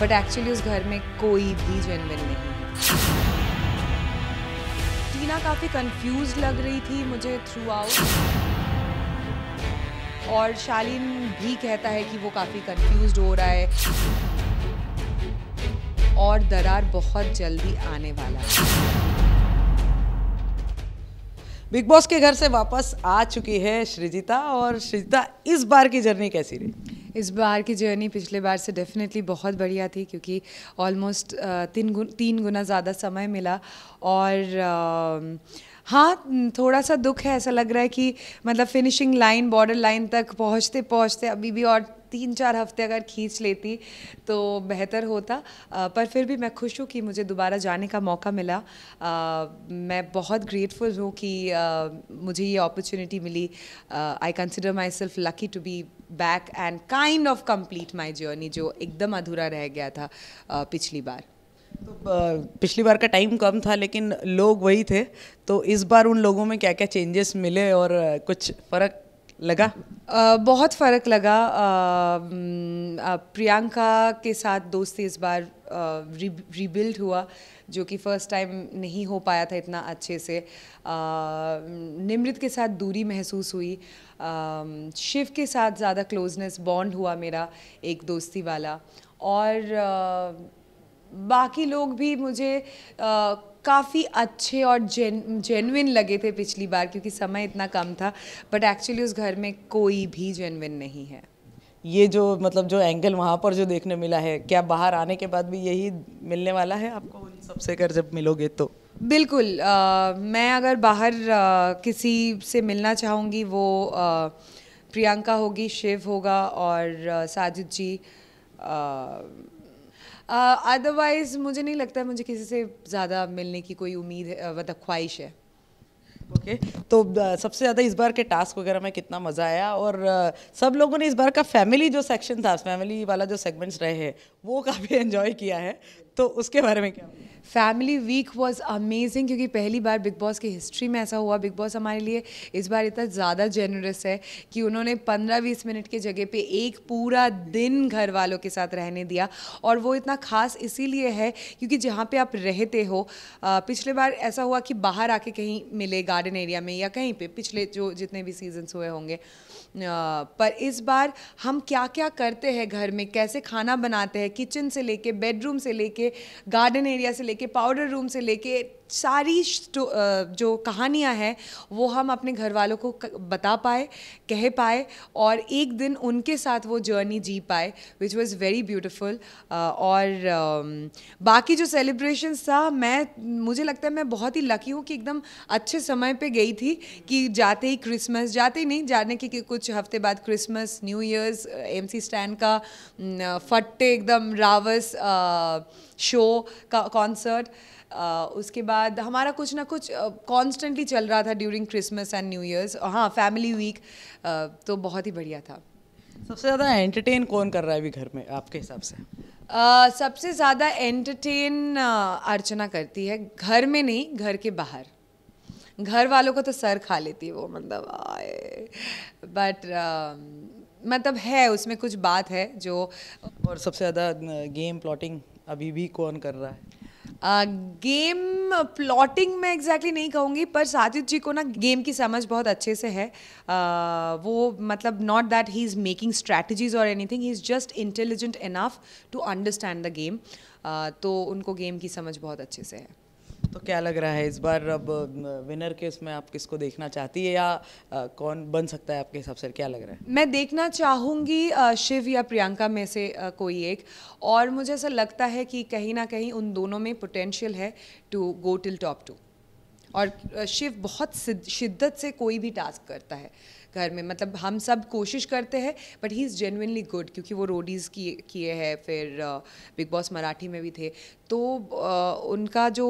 But actually उस घर में कोई भी जेनविन नहीं है टीना काफ़ी कंफ्यूज लग रही थी मुझे थ्रू आउट और शालीन भी कहता है कि वो काफ़ी कंफ्यूज हो रहा है और दरार बहुत जल्दी आने वाला है बिग बॉस के घर से वापस आ चुकी है श्रीजिता और श्रीजिता इस बार की जर्नी कैसी रही इस बार की जर्नी पिछले बार से डेफिनेटली बहुत बढ़िया थी क्योंकि ऑलमोस्ट तीन गुन तीन गुना ज़्यादा समय मिला और हाँ थोड़ा सा दुख है ऐसा लग रहा है कि मतलब फिनिशिंग लाइन बॉर्डर लाइन तक पहुँचते पहुँचते अभी भी और तीन चार हफ्ते अगर खींच लेती तो बेहतर होता आ, पर फिर भी मैं खुश हूँ कि मुझे दोबारा जाने का मौका मिला आ, मैं बहुत ग्रेटफुल हूँ कि आ, मुझे ये अपॉर्चुनिटी मिली I consider myself lucky to be back and kind of complete my journey जो एकदम अधूरा रह गया था पिछली बार तो पिछली बार का टाइम कम था लेकिन लोग वही थे तो इस बार उन लोगों में क्या क्या चेंजेस मिले और कुछ फ़र्क लगा आ, बहुत फ़र्क लगा आ, प्रियंका के साथ दोस्ती इस बार री, रिबिल्ड हुआ जो कि फ़र्स्ट टाइम नहीं हो पाया था इतना अच्छे से निमृत के साथ दूरी महसूस हुई शिव के साथ ज़्यादा क्लोजनेस बॉन्ड हुआ मेरा एक दोस्ती वाला और बाकी लोग भी मुझे काफ़ी अच्छे और जेन जेनविन लगे थे पिछली बार क्योंकि समय इतना कम था बट एक्चुअली उस घर में कोई भी जेनविन नहीं है ये जो मतलब जो एंगल वहाँ पर जो देखने मिला है क्या बाहर आने के बाद भी यही मिलने वाला है आपको उन सबसे कर जब मिलोगे तो बिल्कुल आ, मैं अगर बाहर आ, किसी से मिलना चाहूँगी वो आ, प्रियंका होगी शिव होगा और साजिद जी अदरवाइज़ uh, मुझे नहीं लगता है मुझे किसी से ज़्यादा मिलने की कोई उम्मीद मतलब ख्वाहिश है ओके तो सबसे ज़्यादा इस बार के टास्क वगैरह में कितना मज़ा आया और सब लोगों ने इस बार का फैमिली जो सेक्शन था फैमिली वाला जो सेगमेंट्स रहे हैं वो काफ़ी इन्जॉय किया है तो उसके बारे में क्या फैमिली वीक वॉज अमेजिंग क्योंकि पहली बार बिग बॉस की हिस्ट्री में ऐसा हुआ बिग बॉस हमारे लिए इस बार इतना ज़्यादा जेनरस है कि उन्होंने 15-20 मिनट के जगह पे एक पूरा दिन घर वालों के साथ रहने दिया और वो इतना ख़ास इसीलिए है क्योंकि जहाँ पे आप रहते हो पिछले बार ऐसा हुआ कि बाहर आके कहीं मिलेगा गार्डन एरिया में या कहीं पे पिछले जो जितने भी सीजन्स हुए होंगे पर इस बार हम क्या क्या करते हैं घर में कैसे खाना बनाते हैं किचन से लेके बेडरूम से लेके गार्डन एरिया से लेके पाउडर रूम से लेके सारी जो कहानियाँ हैं वो हम अपने घर वालों को बता पाए कह पाए और एक दिन उनके साथ वो जर्नी जी पाए विच वॉज़ वेरी ब्यूटिफुल और बाकी जो सेलिब्रेशन था मैं मुझे लगता है मैं बहुत ही लकी हूँ कि एकदम अच्छे समय पे गई थी कि जाते ही क्रिसमस जाते ही नहीं जाने के कुछ हफ्ते बाद Christmas New Year's M C Stan का फट्टे एकदम रावस शो का कॉन्सर्ट उसके बाद हमारा कुछ ना कुछ कॉन्स्टेंटली चल रहा था during Christmas and New Year's हाँ फैमिली वीक तो बहुत ही बढ़िया था सबसे ज़्यादा एंटरटेन कौन कर रहा है अभी घर में आपके हिसाब से Uh, सबसे ज़्यादा एंटरटेन अर्चना करती है घर में नहीं घर के बाहर घर वालों को तो सर खा लेती है वो मतलब आए बट मतलब है उसमें कुछ बात है जो और सबसे ज़्यादा गेम प्लॉटिंग अभी भी कौन कर रहा है गेम प्लॉटिंग मैं एग्जैक्टली नहीं कहूँगी पर साजिद जी को ना गेम की समझ बहुत अच्छे से है वो मतलब not that he is making strategies और anything he is just intelligent enough to understand the game तो उनको गेम की समझ बहुत अच्छे से है तो क्या लग रहा है इस बार अब विनर के उसमें आप किसको देखना चाहती है या आ, कौन बन सकता है आपके हिसाब से क्या लग रहा है मैं देखना चाहूँगी शिव या प्रियंका में से आ, कोई एक और मुझे ऐसा लगता है कि कहीं ना कहीं उन दोनों में पोटेंशियल है to go till top two और शिव बहुत शिद्दत से कोई भी टास्क करता है घर में मतलब हम सब कोशिश करते हैं but he is genuinely good क्योंकि वो रोडीज़ किए किए हैं फिर बिग बॉस मराठी में भी थे तो उनका जो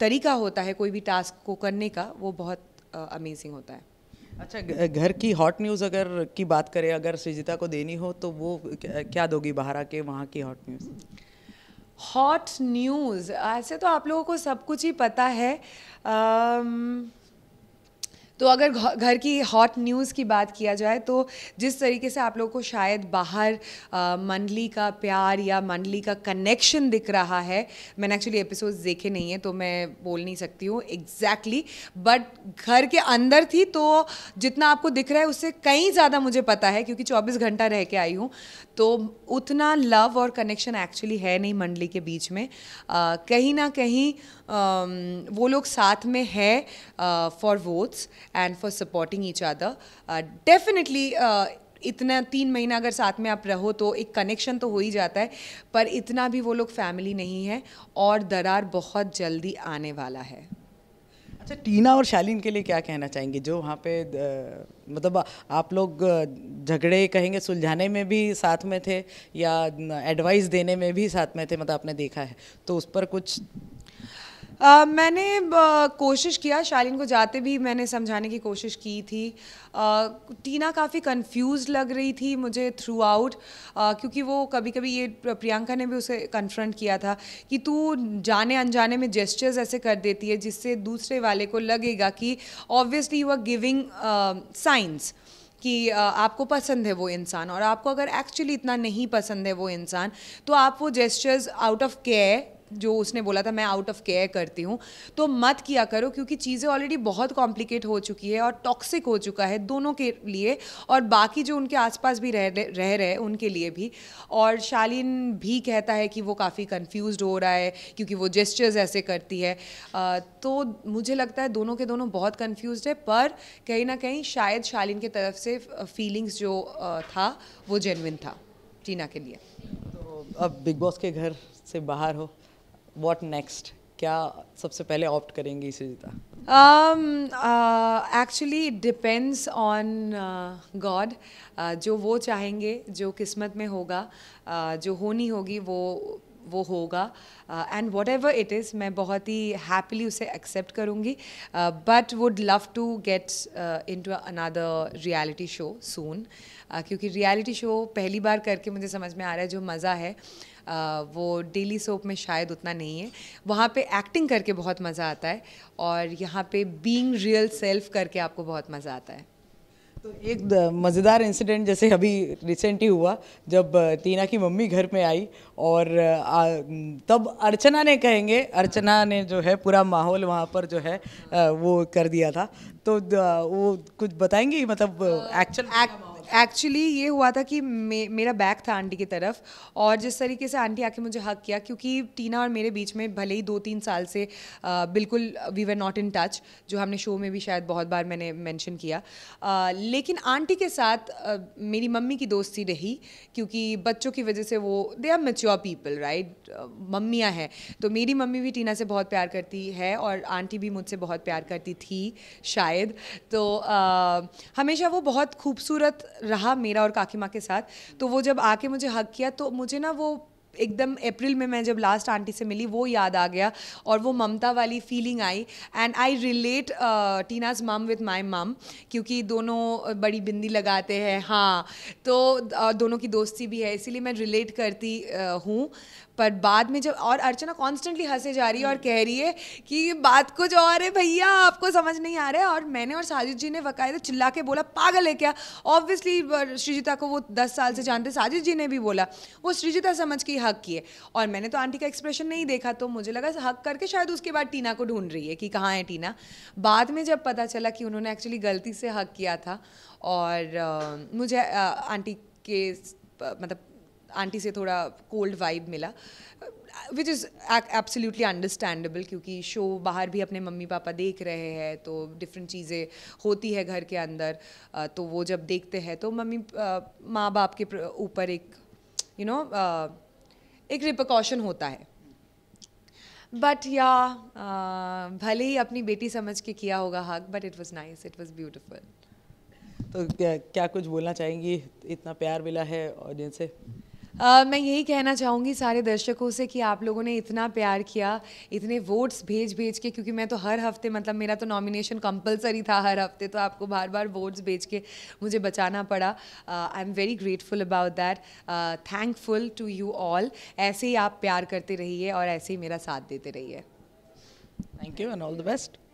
तरीका होता है कोई भी टास्क को करने का वो बहुत अमेजिंग होता है अच्छा घर की हॉट न्यूज़ अगर की बात करें अगर सुजिता को देनी हो तो वो क्या दोगी बाहर आके वहाँ की हॉट न्यूज़ हॉट न्यूज़ ऐसे तो आप लोगों को सब कुछ ही पता है um, तो अगर घर की हॉट न्यूज़ की बात किया जाए तो जिस तरीके से आप लोगों को शायद बाहर मंडली का प्यार या मंडली का कनेक्शन दिख रहा है मैंने एक्चुअली एपिसोड देखे नहीं है तो मैं बोल नहीं सकती हूँ एग्जैक्टली बट घर के अंदर थी तो जितना आपको दिख रहा है उससे कहीं ज़्यादा मुझे पता है क्योंकि 24 घंटा रह के आई हूँ तो उतना लव और कनेक्शन एक्चुअली है नहीं मंडली के बीच में आ, कहीं ना कहीं आ, वो लोग साथ में है for votes and for supporting each other definitely इतना तीन महीना अगर साथ में आप रहो तो एक कनेक्शन तो हो ही जाता है पर इतना भी वो लोग फैमिली नहीं है और दरार बहुत जल्दी आने वाला है अच्छा टीना और शालीन के लिए क्या कहना चाहेंगे जो वहाँ पे द, मतलब आप लोग झगड़े कहेंगे सुलझाने में भी साथ में थे या एडवाइस देने में भी साथ में थे मतलब आपने देखा है तो उस पर कुछ मैंने कोशिश किया शालीन को जाते भी मैंने समझाने की कोशिश की थी टीना काफ़ी कंफ्यूज लग रही थी मुझे थ्रू आउट क्योंकि वो कभी कभी ये प्रियंका ने भी उसे कन्फ्रंट किया था कि तू जाने अनजाने में जेस्चर्स ऐसे कर देती है जिससे दूसरे वाले को लगेगा कि obviously you are giving science कि आपको पसंद है वो इंसान और आपको अगर एक्चुअली इतना नहीं पसंद है वो इंसान तो आप वो जेस्चर्स आउट ऑफ केयर जो उसने बोला था मैं आउट ऑफ केयर करती हूँ तो मत किया करो क्योंकि चीज़ें ऑलरेडी बहुत कॉम्प्लिकेट हो चुकी है और टॉक्सिक हो चुका है दोनों के लिए और बाकी जो उनके आसपास भी रह रह रहे उनके लिए भी और शालीन भी कहता है कि वो काफ़ी कंफ्यूज हो रहा है क्योंकि वो जेस्चर्स ऐसे करती है तो मुझे लगता है दोनों के दोनों बहुत कन्फ्यूज है पर कहीं ना कहीं शायद शालीन की तरफ से फीलिंग्स जो था वो जेनविन था टीना के लिए तो अब बिग बॉस के घर से बाहर हो वॉट नेक्स्ट क्या सबसे पहले ऑप्ट करेंगी जीता एक्चुअली डिपेंड्स ऑन गॉड जो वो चाहेंगे जो किस्मत में होगा uh, जो होनी होगी वो वो होगा and whatever it is मैं बहुत ही हैप्पीली उसे एक्सेप्ट करूँगी but would love to get into another reality show soon क्योंकि रियलिटी शो पहली बार करके मुझे समझ में आ रहा है जो मज़ा है uh, वो डेली सोप में शायद उतना नहीं है वहाँ पे एक्टिंग करके बहुत मज़ा आता है और यहाँ पे बीइंग रियल सेल्फ करके आपको बहुत मज़ा आता है तो एक मज़ेदार इंसिडेंट जैसे अभी रिसेंटली हुआ जब टीना की मम्मी घर में आई और आ, तब अर्चना ने कहेंगे अर्चना ने जो है पूरा माहौल वहाँ पर जो है वो कर दिया था तो वो कुछ बताएंगे मतलब एक्चुअल एक्ट एक्चुअली ये हुआ था कि मे, मेरा बैक था आंटी की तरफ और जिस तरीके से आंटी आके मुझे हक किया क्योंकि टीना और मेरे बीच में भले ही दो तीन साल से आ, बिल्कुल we were not in touch जो हमने शो में भी शायद बहुत बार मैंने मेंशन किया आ, लेकिन आंटी के साथ आ, मेरी मम्मी की दोस्ती रही क्योंकि बच्चों की वजह से वो they are mature people right मम्मियाँ हैं तो मेरी मम्मी भी टीना से बहुत प्यार करती है और आंटी भी मुझसे बहुत प्यार करती थी शायद तो आ, हमेशा वो बहुत खूबसूरत रहा मेरा और काकी माँ के साथ तो वो जब आके मुझे हक किया तो मुझे ना वो एकदम अप्रैल में मैं जब लास्ट आंटी से मिली वो याद आ गया और वो ममता वाली feeling I and I relate Tina's mum with my mum क्योंकि दोनों बड़ी बिंदी लगाते हैं हाँ तो uh, दोनों की दोस्ती भी है इसीलिए मैं रिलेट करती uh, हूँ पर बाद में जब और अर्चना कॉन्स्टेंटली हंसे जा रही है और हम्म। कह रही है कि बात कुछ और है भैया आपको समझ नहीं आ रहा है और मैंने और साजिद जी ने बकायदा चिल्ला के बोला पागल है क्या ऑब्वियसली श्रीजिता को वो दस साल से हम्म। जानते साजिद जी ने भी बोला वो श्रीजिता समझ के हक किए और मैंने तो आंटी का एक्सप्रेशन नहीं देखा तो मुझे लगा हक करके शायद उसके बाद टीना को ढूंढ रही है कि कहाँ है टीना बाद में जब पता चला कि उन्होंने एक्चुअली गलती से हक किया था और मुझे आंटी के मतलब आंटी से थोड़ा कोल्ड वाइब मिला विच इज़ एब्सोल्यूटली अंडरस्टैंडेबल क्योंकि शो बाहर भी अपने मम्मी पापा देख रहे हैं तो डिफरेंट चीज़ें होती है घर के अंदर तो वो जब देखते हैं तो मम्मी माँ बाप के ऊपर एक यू you नो know, एक रिपोकॉशन होता है बट या भले ही अपनी बेटी समझ के किया होगा हक but it was nice it was beautiful तो क्या, क्या कुछ बोलना चाहेंगी इतना प्यार मिला है ऑडियंस से Uh, मैं यही कहना चाहूँगी सारे दर्शकों से कि आप लोगों ने इतना प्यार किया इतने वोट्स भेज भेज के क्योंकि मैं तो हर हफ्ते मतलब मेरा तो नॉमिनेशन कंपलसरी था हर हफ्ते तो आपको बार बार वोट्स भेज के मुझे बचाना पड़ा I am very grateful about that thankful to you all ऐसे ही आप प्यार करते रहिए और ऐसे ही मेरा साथ देते रहिए thank you and all the best